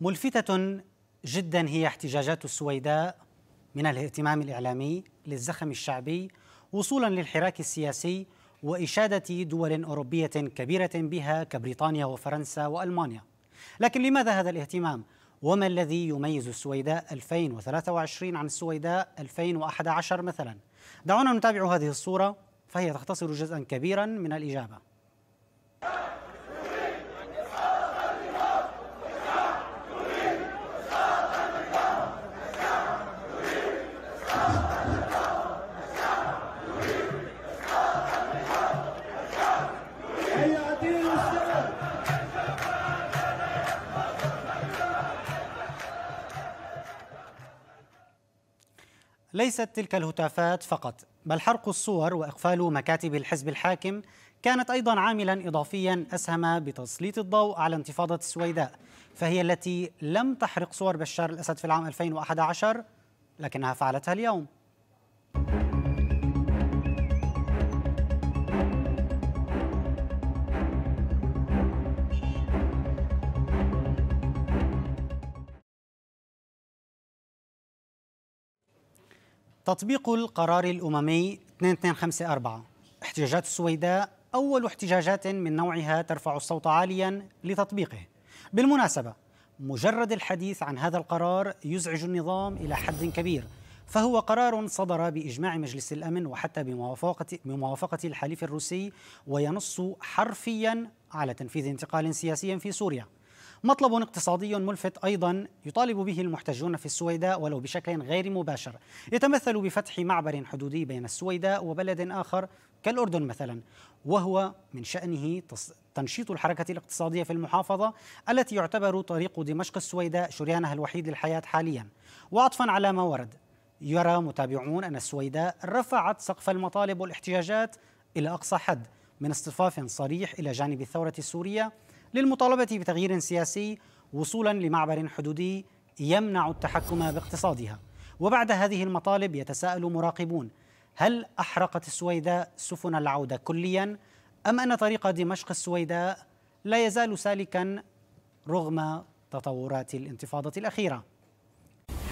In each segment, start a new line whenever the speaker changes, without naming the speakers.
ملفتة جدا هي احتجاجات السويداء من الاهتمام الإعلامي للزخم الشعبي وصولا للحراك السياسي وإشادة دول أوروبية كبيرة بها كبريطانيا وفرنسا وألمانيا لكن لماذا هذا الاهتمام؟ وما الذي يميز السويداء 2023 عن السويداء 2011 مثلا؟ دعونا نتابع هذه الصورة فهي تختصر جزءا كبيرا من الإجابة ليست تلك الهتافات فقط بل حرق الصور واقفال مكاتب الحزب الحاكم كانت ايضا عاملا اضافيا اسهم بتسليط الضوء على انتفاضه السويداء فهي التي لم تحرق صور بشار الاسد في العام 2011 لكنها فعلتها اليوم تطبيق القرار الأممي 2254 احتجاجات السويداء أول احتجاجات من نوعها ترفع الصوت عاليا لتطبيقه بالمناسبة مجرد الحديث عن هذا القرار يزعج النظام إلى حد كبير فهو قرار صدر بإجماع مجلس الأمن وحتى بموافقة, بموافقة الحليف الروسي وينص حرفيا على تنفيذ انتقال سياسي في سوريا مطلب اقتصادي ملفت ايضا يطالب به المحتجون في السويداء ولو بشكل غير مباشر يتمثل بفتح معبر حدودي بين السويداء وبلد اخر كالاردن مثلا وهو من شانه تنشيط الحركه الاقتصاديه في المحافظه التي يعتبر طريق دمشق السويداء شريانها الوحيد للحياه حاليا وعطفا على ما ورد يرى متابعون ان السويداء رفعت سقف المطالب والاحتجاجات الى اقصى حد من اصطفاف صريح الى جانب الثوره السوريه للمطالبة بتغيير سياسي وصولا لمعبر حدودي يمنع التحكم باقتصادها وبعد هذه المطالب يتساءل مراقبون هل أحرقت السويداء سفن العودة كليا أم أن طريق دمشق السويداء لا يزال سالكا رغم تطورات الانتفاضة الأخيرة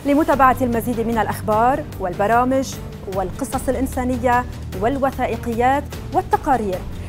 لمتابعة المزيد من الأخبار والبرامج والقصص الإنسانية والوثائقيات والتقارير